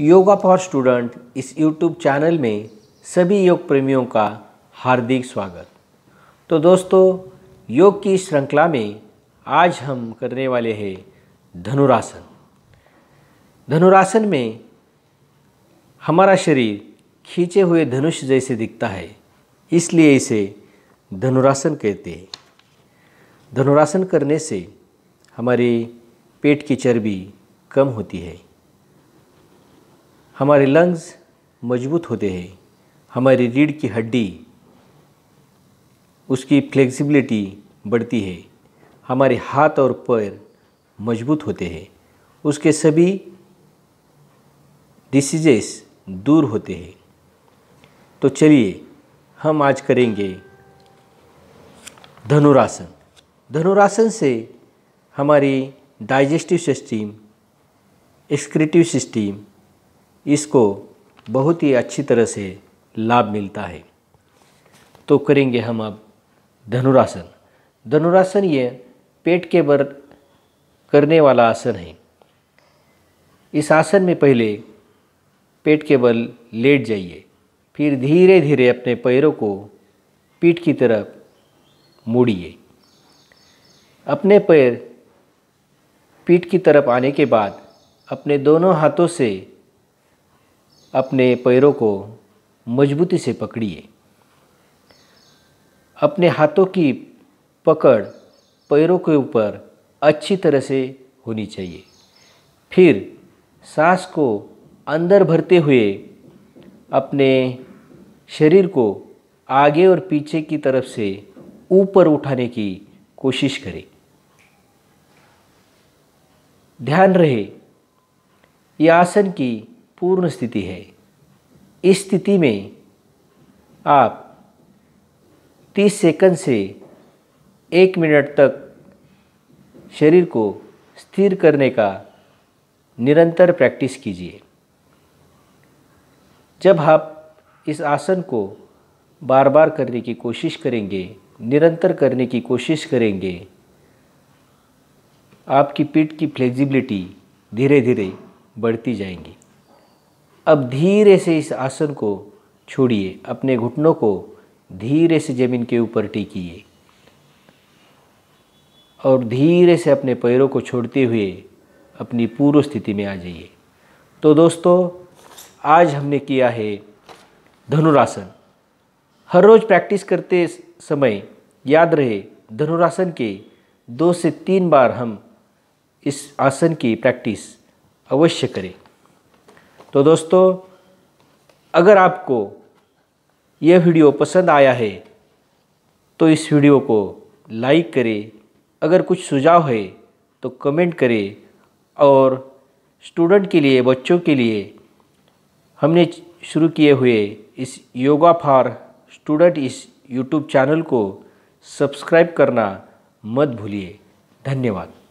yoga for student इस YouTube channel में सभी योग प्रेमियों का हार्दिक स्वागत तो दोस्तों योग की श्रृंखला में आज हम करने वाले हैं धनुरासन धनुरासन में हमारा शरीर खींचे हुए धनुष जैसे दिखता है इसलिए इसे धनुरासन कहते हैं धनुरासन करने से हमारे पेट की चर्बी कम होती है हमारे लंग्स मजबूत होते हैं हमारी रीढ़ की हड्डी उसकी फ्लेक्सिबिलिटी बढ़ती है हमारे हाथ और पैर मजबूत होते हैं उसके सभी डिसीजेस दूर होते हैं तो चलिए हम आज करेंगे धनुरासन धनुरासन से हमारी डाइजेस्टिव सिस्टम एक्सक्रेटिव सिस्टम इसको बहुत ही अच्छी तरह से लाभ मिलता है तो करेंगे हम अब धनुरासन धनुरासन ये पेट के बल करने वाला आसन है इस आसन में पहले पेट के बल लेट जाइए फिर धीरे धीरे अपने पैरों को पीठ की तरफ मुड़िए अपने पैर पीठ की तरफ आने के बाद अपने दोनों हाथों से अपने पैरों को मजबूती से पकड़िए अपने हाथों की पकड़ पैरों के ऊपर अच्छी तरह से होनी चाहिए फिर सांस को अंदर भरते हुए अपने शरीर को आगे और पीछे की तरफ से ऊपर उठाने की कोशिश करें ध्यान रहे ये आसन की पूर्ण स्थिति है इस स्थिति में आप 30 सेकंड से एक मिनट तक शरीर को स्थिर करने का निरंतर प्रैक्टिस कीजिए जब आप इस आसन को बार बार करने की कोशिश करेंगे निरंतर करने की कोशिश करेंगे आपकी पीठ की फ्लेक्सिबिलिटी धीरे धीरे बढ़ती जाएंगी अब धीरे से इस आसन को छोड़िए अपने घुटनों को धीरे से ज़मीन के ऊपर टिकिए और धीरे से अपने पैरों को छोड़ते हुए अपनी पूर्व स्थिति में आ जाइए तो दोस्तों आज हमने किया है धनुरासन हर रोज़ प्रैक्टिस करते समय याद रहे धनुरासन के दो से तीन बार हम इस आसन की प्रैक्टिस अवश्य करें तो दोस्तों अगर आपको यह वीडियो पसंद आया है तो इस वीडियो को लाइक करें अगर कुछ सुझाव है तो कमेंट करें और स्टूडेंट के लिए बच्चों के लिए हमने शुरू किए हुए इस योगा फॉर स्टूडेंट इस यूट्यूब चैनल को सब्सक्राइब करना मत भूलिए धन्यवाद